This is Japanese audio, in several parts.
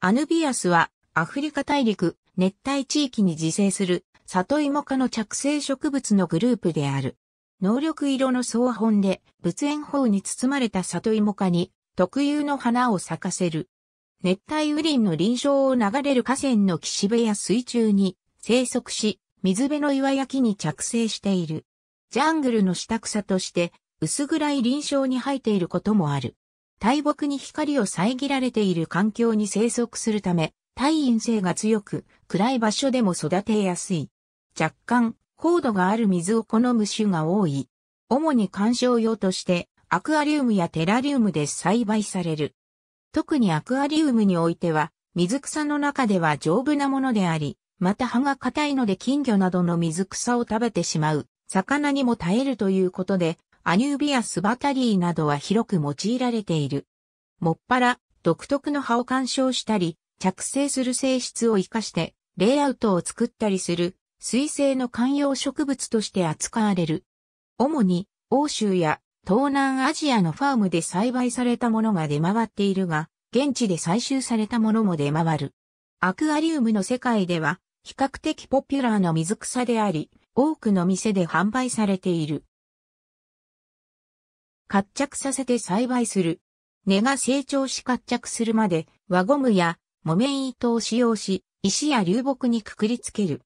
アヌビアスはアフリカ大陸熱帯地域に自生する里芋科の着生植物のグループである。能力色の草本で仏縁法に包まれた里芋科に特有の花を咲かせる。熱帯雨林の臨床を流れる河川の岸辺や水中に生息し、水辺の岩焼きに着生している。ジャングルの下草として薄暗い臨床に生えていることもある。大木に光を遮られている環境に生息するため、耐陰性が強く、暗い場所でも育てやすい。若干、高度がある水を好む種が多い。主に観賞用として、アクアリウムやテラリウムで栽培される。特にアクアリウムにおいては、水草の中では丈夫なものであり、また葉が硬いので金魚などの水草を食べてしまう、魚にも耐えるということで、アニュービアスバタリーなどは広く用いられている。もっぱら、独特の葉を鑑賞したり、着生する性質を活かして、レイアウトを作ったりする、水生の観葉植物として扱われる。主に、欧州や東南アジアのファームで栽培されたものが出回っているが、現地で採集されたものも出回る。アクアリウムの世界では、比較的ポピュラーな水草であり、多くの店で販売されている。活着させて栽培する。根が成長し活着するまで輪ゴムや木綿糸を使用し、石や流木にくくりつける。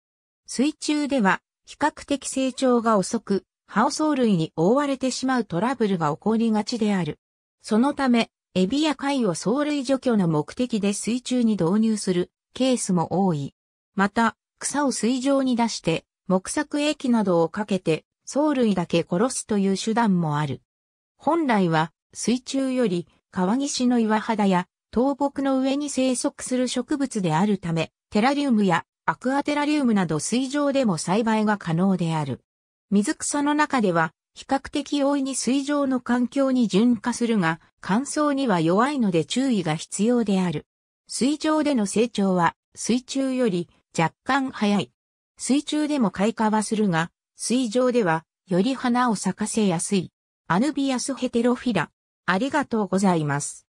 水中では比較的成長が遅く、ハオソウ類に覆われてしまうトラブルが起こりがちである。そのため、エビや貝を藻類除去の目的で水中に導入するケースも多い。また、草を水上に出して、木作液などをかけて、藻類だけ殺すという手段もある。本来は水中より川岸の岩肌や倒木の上に生息する植物であるため、テラリウムやアクアテラリウムなど水上でも栽培が可能である。水草の中では比較的容易に水上の環境に順化するが、乾燥には弱いので注意が必要である。水上での成長は水中より若干早い。水中でも開花はするが、水上ではより花を咲かせやすい。アヌビアスヘテロフィラ。ありがとうございます。